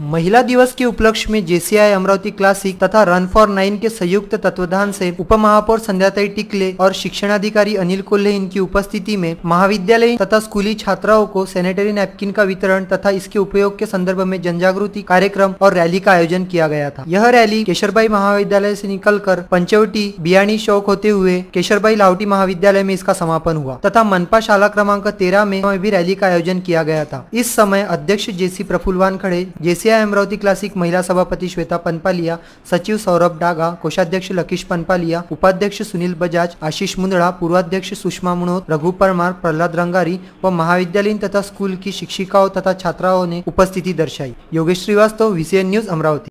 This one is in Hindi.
महिला दिवस के उपलक्ष्य में जेसीआई अमरावती क्लासिक तथा रन फॉर नाइन के संयुक्त तत्वधान से उप महापौर संध्याताई टिकले और शिक्षणाधिकारी अनिल कोल्हे इनकी उपस्थिति में महाविद्यालय तथा स्कूली छात्राओं को सैनिटरी नैपकिन का वितरण तथा इसके उपयोग के संदर्भ में जनजागृति कार्यक्रम और रैली का आयोजन किया गया था यह रैली केशरबाई महाविद्यालय से निकलकर पंचवटी बियानी चौक होते हुए केशरबाई लावटी महाविद्यालय में इसका समापन हुआ तथा मनपा शाला क्रमांक तेरह में भी रैली का आयोजन किया गया था इस समय अध्यक्ष जेसी प्रफुल्लवान खड़े जेसी सीसीआई अमरावती क्लासिक महिला सभापति श्वेता पनपालिया सचिव सौरभ डागा कोषाध्यक्ष लकीश पनपालिया उपाध्यक्ष सुनील बजाज आशीष मुंदड़ा पूर्वाध्यक्ष सुषमा मुणोत रघु परमार प्रहलाद रंगारी व महाविद्यालयीन तथा स्कूल की शिक्षिकाओं तथा छात्राओं ने उपस्थिति दर्शाई योगेश श्रीवास्तव वीसीएन न्यूज अमरावती